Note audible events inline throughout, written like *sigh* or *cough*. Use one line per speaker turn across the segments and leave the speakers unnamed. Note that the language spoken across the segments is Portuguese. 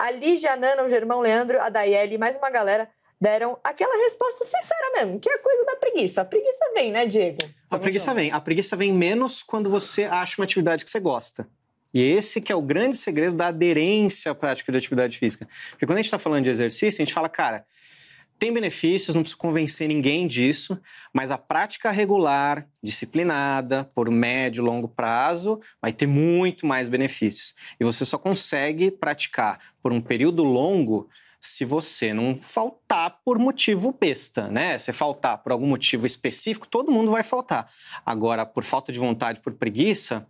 a Lígia, Nana, o Germão, Leandro, a Daiele e mais uma galera deram aquela resposta sincera mesmo, que é a coisa da preguiça. A preguiça vem, né, Diego?
a preguiça junto. vem. A preguiça vem menos quando você acha uma atividade que você gosta. E esse que é o grande segredo da aderência à prática de atividade física. Porque quando a gente está falando de exercício, a gente fala, cara, tem benefícios, não preciso convencer ninguém disso, mas a prática regular, disciplinada, por médio e longo prazo, vai ter muito mais benefícios. E você só consegue praticar por um período longo se você não faltar por motivo besta, né? Se faltar por algum motivo específico, todo mundo vai faltar. Agora, por falta de vontade, por preguiça,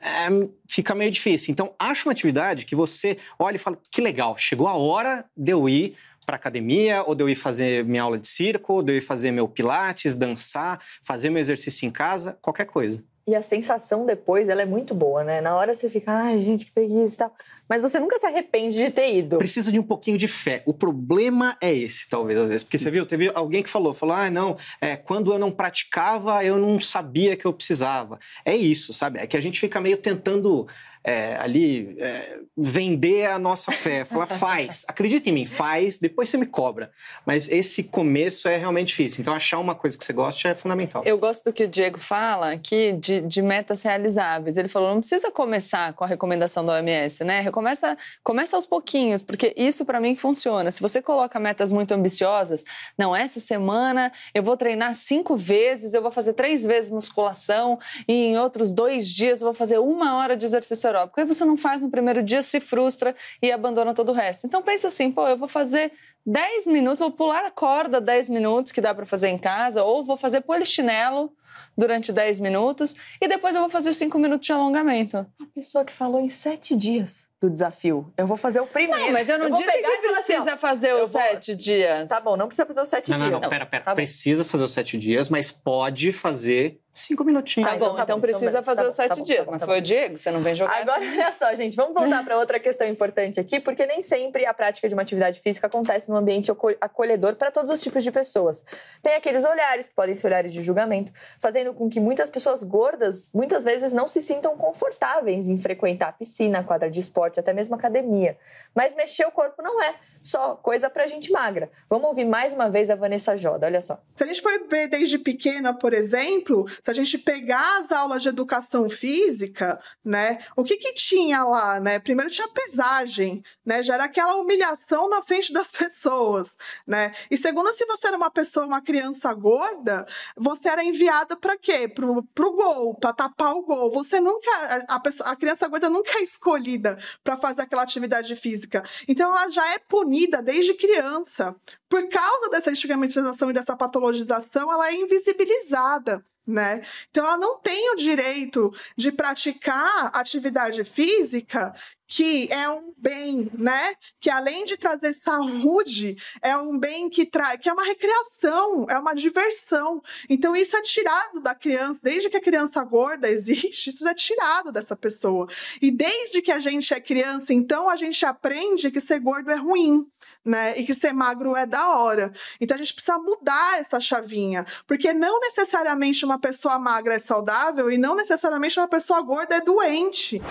é, fica meio difícil. Então, acha uma atividade que você olha e fala: que legal, chegou a hora de eu ir para academia, ou de eu ir fazer minha aula de circo, ou de eu ir fazer meu pilates, dançar, fazer meu exercício em casa, qualquer coisa.
E a sensação depois, ela é muito boa, né? Na hora você fica, ai, ah, gente, que preguiça e tal. Mas você nunca se arrepende
de ter ido. Precisa de um pouquinho de fé. O problema é esse, talvez, às vezes. Porque você viu, teve alguém que falou, falou, ah, não, é, quando eu não praticava, eu não sabia que eu precisava. É isso, sabe? É que a gente fica meio tentando é, ali é, vender a nossa fé. Falar, *laughs* faz, acredita em mim, faz, depois você me cobra. Mas esse começo é realmente difícil. Então, achar uma coisa que você gosta é fundamental. Eu
gosto do que o Diego fala aqui de, de metas realizáveis. Ele falou: não precisa começar com a recomendação da OMS, né? Recomeça, começa aos pouquinhos, porque isso para mim funciona. Se você coloca metas muito ambiciosas, não, essa semana eu vou treinar cinco vezes, eu vou fazer três vezes musculação, e em outros dois dias eu vou fazer uma hora de exercício anaeróbico. Aí você não faz no primeiro dia, se frustra e abandona todo o resto. Então pensa assim, pô, eu vou fazer 10 minutos, vou pular a corda 10 minutos que dá para fazer em casa, ou vou fazer polichinelo durante 10 minutos e depois eu vou fazer 5 minutos de alongamento. A pessoa que falou em 7 dias do desafio. Eu vou fazer o primeiro. Não, mas eu não eu disse que assim, precisa assim, fazer os 7 vou... dias. Tá bom, não precisa fazer os 7 dias. Não, não, pera,
pera. Tá precisa fazer os 7 dias, mas pode fazer
5 minutinhos. Tá, ah, bom, então, tá então bom, então precisa então, fazer tá os 7 tá dias. Tá bom, mas tá foi o Diego, você não vem jogar Agora, assim. olha só, gente, vamos voltar para outra questão importante aqui, porque nem sempre a prática de uma atividade física acontece no um ambiente acolhedor para todos os tipos de pessoas. Tem aqueles olhares, que podem ser olhares de julgamento, fazendo com que muitas pessoas gordas muitas vezes não se sintam confortáveis em frequentar a piscina, a quadra de esporte, até mesmo academia. Mas mexer o corpo não é só coisa para gente magra. Vamos ouvir mais uma vez a Vanessa Joda, olha só. Se a gente for ver desde pequena, por exemplo, se a gente pegar as aulas de educação
física, né, o que que tinha lá, né? Primeiro tinha pesagem, né? Já era aquela humilhação na frente das *laughs* pessoas pessoas, né? E segundo, se você era uma pessoa, uma criança gorda, você era enviada para quê? Pro, pro gol, para tapar o gol. Você nunca, a, pessoa, a criança gorda nunca é escolhida para fazer aquela atividade física. Então, ela já é punida desde criança. Por causa dessa estigmatização e dessa patologização, ela é invisibilizada. Né? Então ela não tem o direito de praticar atividade física que é um bem, né? Que além de trazer saúde, é um bem que traz, que é uma recreação, é uma diversão. Então isso é tirado da criança, desde que a criança gorda existe, isso é tirado dessa pessoa. E desde que a gente é criança, então a gente aprende que ser gordo é ruim. Né? E que ser magro é da hora. Então a gente precisa mudar essa chavinha, porque não necessariamente uma pessoa magra é saudável e não necessariamente
uma pessoa gorda é doente.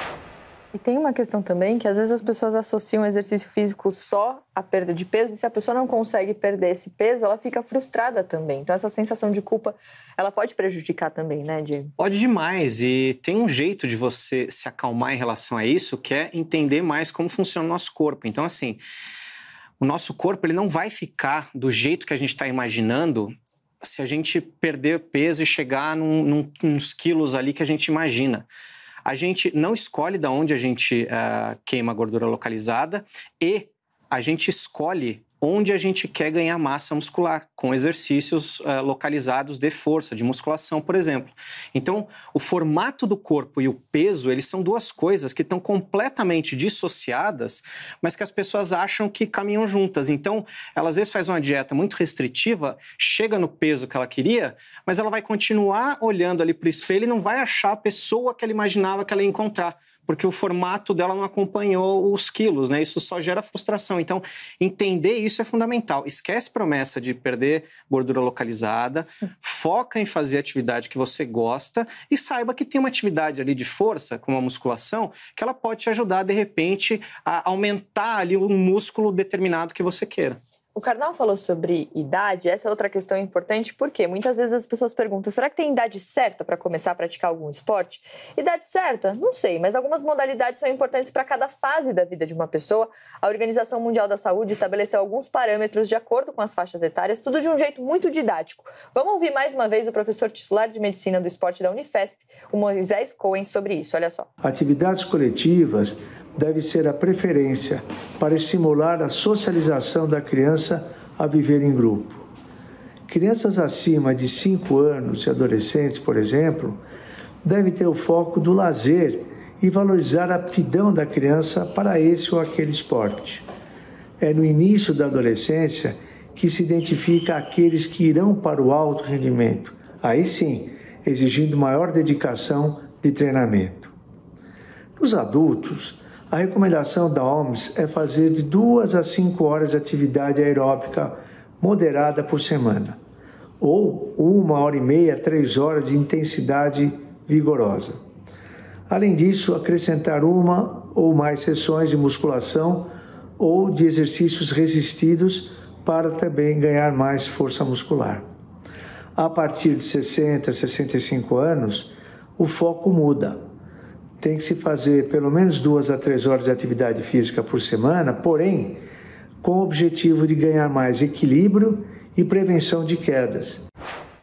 E tem uma questão também que às vezes as pessoas associam exercício físico só à perda de peso, e se a pessoa não consegue perder esse peso, ela fica frustrada também. Então essa sensação de culpa, ela pode prejudicar também, né, Diego?
Pode demais, e tem um jeito de você se acalmar em relação a isso, que é entender mais como funciona o nosso corpo. Então assim, o nosso corpo ele não vai ficar do jeito que a gente está imaginando se a gente perder peso e chegar num, num, uns quilos ali que a gente imagina a gente não escolhe de onde a gente uh, queima a gordura localizada e a gente escolhe onde a gente quer ganhar massa muscular, com exercícios uh, localizados de força, de musculação, por exemplo. Então, o formato do corpo e o peso, eles são duas coisas que estão completamente dissociadas, mas que as pessoas acham que caminham juntas. Então, ela às vezes faz uma dieta muito restritiva, chega no peso que ela queria, mas ela vai continuar olhando ali para o espelho e não vai achar a pessoa que ela imaginava que ela ia encontrar porque o formato dela não acompanhou os quilos, né? Isso só gera frustração. Então, entender isso é fundamental. Esquece promessa de perder gordura localizada, foca em fazer atividade que você gosta e saiba que tem uma atividade ali de força, como a musculação, que ela pode te ajudar de repente a aumentar ali o músculo determinado que você queira.
O Carnal falou sobre idade, essa é outra questão importante, porque muitas vezes as pessoas perguntam: será que tem idade certa para começar a praticar algum esporte? Idade certa? Não sei, mas algumas modalidades são importantes para cada fase da vida de uma pessoa. A Organização Mundial da Saúde estabeleceu alguns parâmetros de acordo com as faixas etárias, tudo de um jeito muito didático. Vamos ouvir mais uma vez o professor titular de Medicina do Esporte da Unifesp, o Moisés Cohen, sobre isso. Olha só.
Atividades coletivas deve ser a preferência para estimular a socialização da criança a viver em grupo. Crianças acima de 5 anos e adolescentes, por exemplo, devem ter o foco do lazer e valorizar a aptidão da criança para esse ou aquele esporte. É no início da adolescência que se identifica aqueles que irão para o alto rendimento, aí sim, exigindo maior dedicação de treinamento. Nos adultos, a recomendação da OMS é fazer de 2 a 5 horas de atividade aeróbica moderada por semana, ou uma hora e meia, a três horas de intensidade vigorosa. Além disso, acrescentar uma ou mais sessões de musculação ou de exercícios resistidos para também ganhar mais força muscular. A partir de 60, 65 anos, o foco muda tem que se fazer pelo menos duas a três horas de atividade física por semana, porém, com o objetivo de ganhar mais equilíbrio e prevenção de quedas.